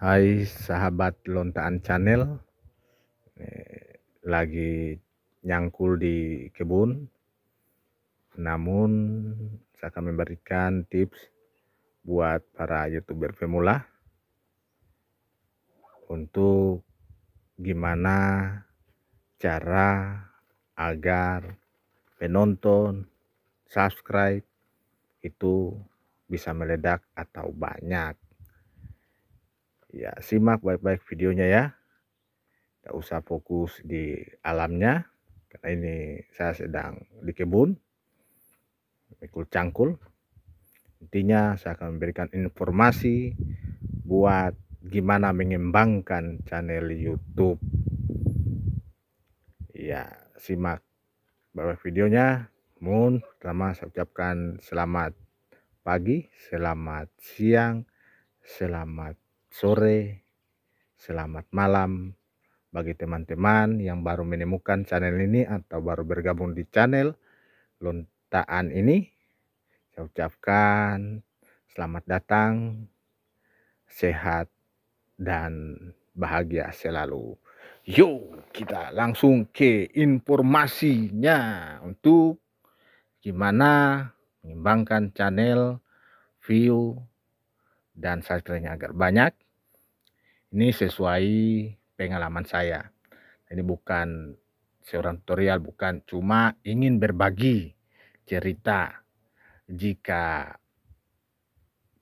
Hai sahabat Lontaan Channel, eh, lagi nyangkul di kebun, namun saya akan memberikan tips buat para youtuber pemula untuk gimana cara agar penonton, subscribe itu bisa meledak atau banyak. Ya, simak baik-baik videonya ya. Tidak usah fokus di alamnya. Karena ini saya sedang di kebun. Mikul cangkul. Intinya saya akan memberikan informasi buat gimana mengembangkan channel YouTube. Ya, simak baik videonya. Mohon pertama saya ucapkan selamat pagi, selamat siang, selamat sore, selamat malam bagi teman-teman yang baru menemukan channel ini atau baru bergabung di channel Lontaan ini. Saya ucapkan selamat datang, sehat, dan bahagia selalu. Yo, kita langsung ke informasinya untuk gimana mengembangkan channel, view, dan subscribe agar banyak. Ini sesuai pengalaman saya. Ini bukan seorang tutorial, bukan cuma ingin berbagi cerita. Jika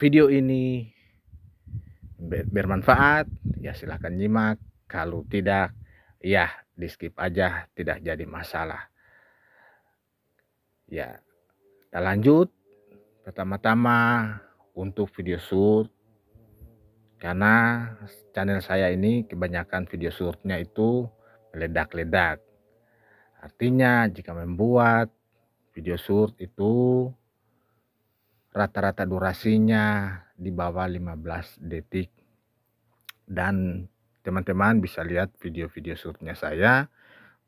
video ini bermanfaat, ya silahkan nyimak. Kalau tidak, ya di skip aja, tidak jadi masalah. Ya, kita lanjut. Pertama-tama untuk video shoot karena channel saya ini kebanyakan video shortnya itu meledak-ledak. Artinya jika membuat video short itu rata-rata durasinya di bawah 15 detik. Dan teman-teman bisa lihat video-video shortnya saya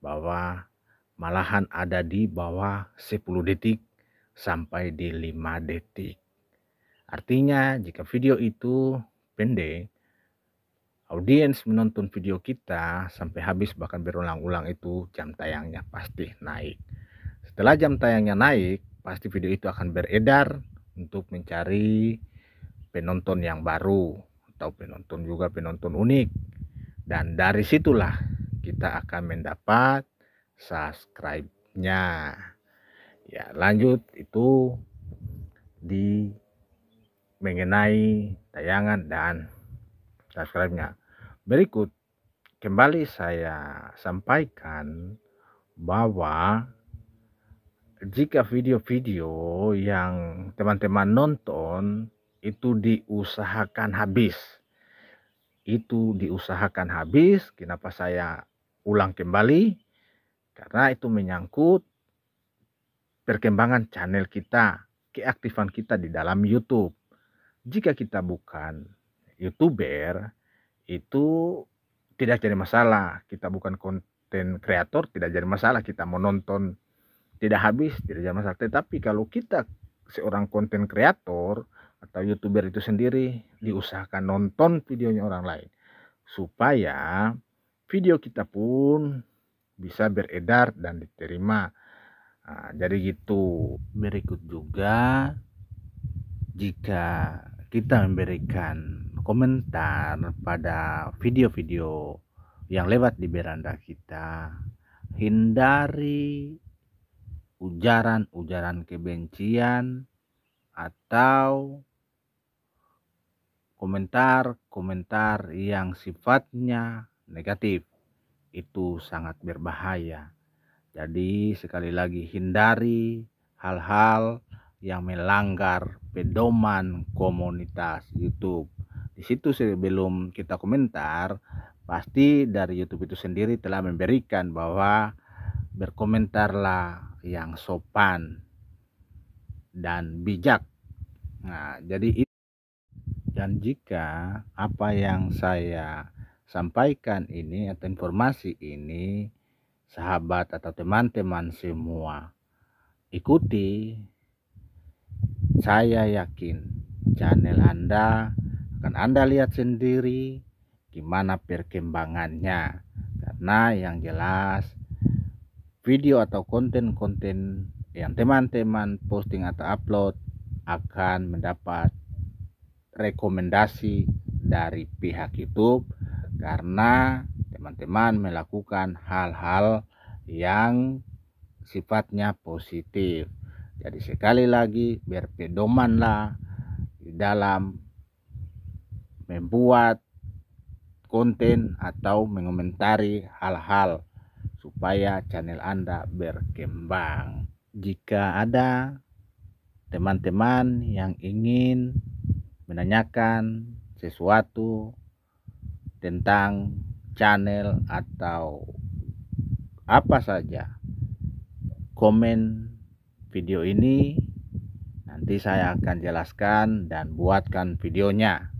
bahwa malahan ada di bawah 10 detik sampai di 5 detik. Artinya jika video itu pendek, audiens menonton video kita sampai habis bahkan berulang-ulang itu jam tayangnya pasti naik. Setelah jam tayangnya naik, pasti video itu akan beredar untuk mencari penonton yang baru atau penonton juga penonton unik. Dan dari situlah kita akan mendapat subscribe-nya. Ya, lanjut itu di mengenai tayangan dan subscribe-nya. Berikut kembali saya sampaikan bahwa jika video-video yang teman-teman nonton itu diusahakan habis. Itu diusahakan habis, kenapa saya ulang kembali? Karena itu menyangkut perkembangan channel kita, keaktifan kita di dalam YouTube. Jika kita bukan YouTuber, itu tidak jadi masalah. Kita bukan konten kreator, tidak jadi masalah. Kita mau nonton tidak habis, tidak jadi masalah. Tetapi kalau kita seorang konten kreator atau YouTuber itu sendiri, diusahakan nonton videonya orang lain. Supaya video kita pun bisa beredar dan diterima. Nah, jadi gitu. Berikut juga jika kita memberikan komentar pada video-video yang lewat di beranda kita hindari ujaran-ujaran kebencian atau komentar-komentar yang sifatnya negatif itu sangat berbahaya jadi sekali lagi hindari hal-hal yang melanggar pedoman komunitas YouTube. Di situ sebelum kita komentar, pasti dari YouTube itu sendiri telah memberikan bahwa berkomentarlah yang sopan dan bijak. Nah, jadi itu. dan jika apa yang saya sampaikan ini atau informasi ini sahabat atau teman-teman semua ikuti saya yakin channel Anda akan Anda lihat sendiri gimana perkembangannya. Karena yang jelas video atau konten-konten yang teman-teman posting atau upload akan mendapat rekomendasi dari pihak YouTube karena teman-teman melakukan hal-hal yang sifatnya positif. Jadi sekali lagi berpedomanlah di dalam membuat konten atau mengomentari hal-hal supaya channel Anda berkembang. Jika ada teman-teman yang ingin menanyakan sesuatu tentang channel atau apa saja, komen video ini nanti saya akan jelaskan dan buatkan videonya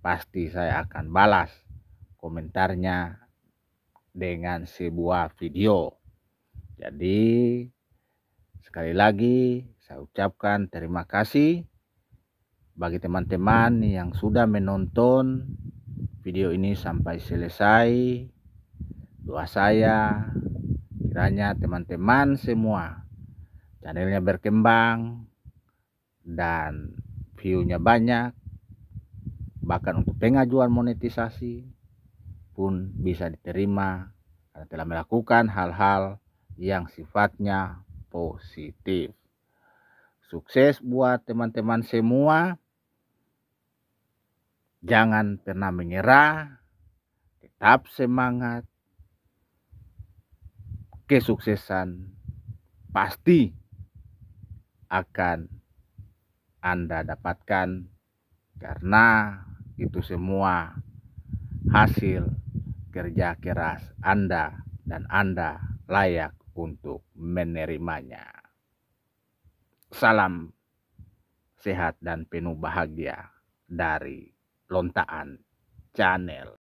pasti saya akan balas komentarnya dengan sebuah video jadi sekali lagi saya ucapkan terima kasih bagi teman-teman yang sudah menonton video ini sampai selesai doa saya kiranya teman-teman semua channelnya berkembang dan viewnya banyak bahkan untuk pengajuan monetisasi pun bisa diterima karena telah melakukan hal-hal yang sifatnya positif sukses buat teman-teman semua jangan pernah menyerah tetap semangat kesuksesan pasti akan Anda dapatkan karena itu semua hasil kerja keras Anda dan Anda layak untuk menerimanya. Salam sehat dan penuh bahagia dari Lontaan Channel.